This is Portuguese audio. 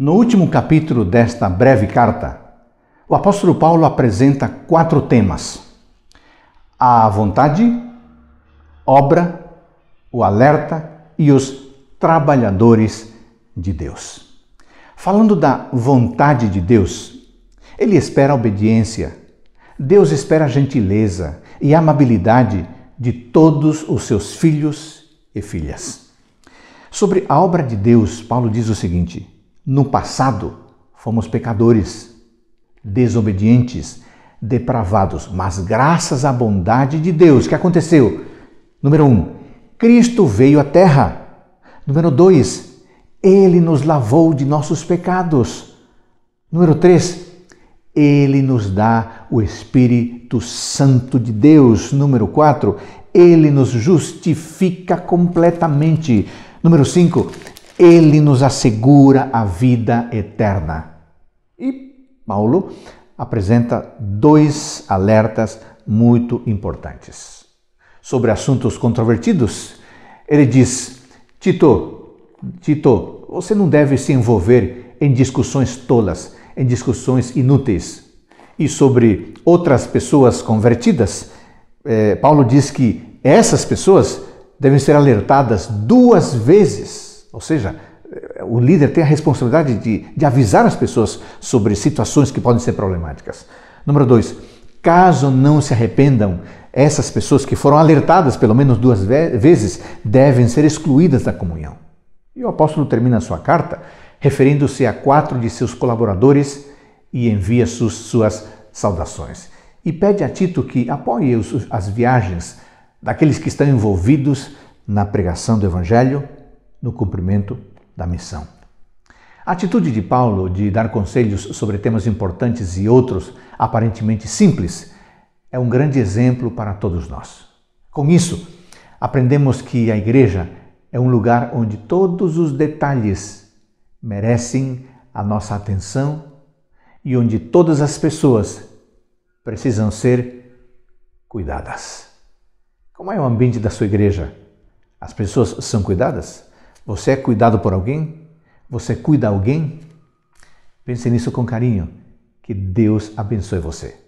No último capítulo desta breve carta, o apóstolo Paulo apresenta quatro temas: a vontade, obra, o alerta e os trabalhadores de Deus. Falando da vontade de Deus, ele espera obediência, Deus espera gentileza e amabilidade de todos os seus filhos e filhas. Sobre a obra de Deus, Paulo diz o seguinte: no passado, fomos pecadores, desobedientes, depravados, mas graças à bondade de Deus, o que aconteceu? Número 1. Um, Cristo veio à Terra. Número 2. Ele nos lavou de nossos pecados. Número 3. Ele nos dá o Espírito Santo de Deus. Número 4. Ele nos justifica completamente. Número 5. Ele nos assegura a vida eterna. E Paulo apresenta dois alertas muito importantes. Sobre assuntos controvertidos, ele diz: Tito, Tito, você não deve se envolver em discussões tolas, em discussões inúteis. E sobre outras pessoas convertidas, eh, Paulo diz que essas pessoas devem ser alertadas duas vezes ou seja, eh, o líder tem a responsabilidade de, de avisar as pessoas sobre situações que podem ser problemáticas. Número dois, caso não se arrependam, essas pessoas que foram alertadas pelo menos duas vezes devem ser excluídas da comunhão. E o apóstolo termina a sua carta referindo-se a quatro de seus colaboradores e envia suas saudações. E pede a Tito que apoie as viagens daqueles que estão envolvidos na pregação do Evangelho no cumprimento da missão. A atitude de Paulo de dar conselhos sobre temas importantes e outros aparentemente simples é um grande exemplo para todos nós. Com isso, aprendemos que a igreja é um lugar onde todos os detalhes merecem a nossa atenção e onde todas as pessoas precisam ser cuidadas. Como é o ambiente da sua igreja? As pessoas são cuidadas? Você é cuidado por alguém? Você cuida alguém? Pense nisso com carinho. Que Deus abençoe você.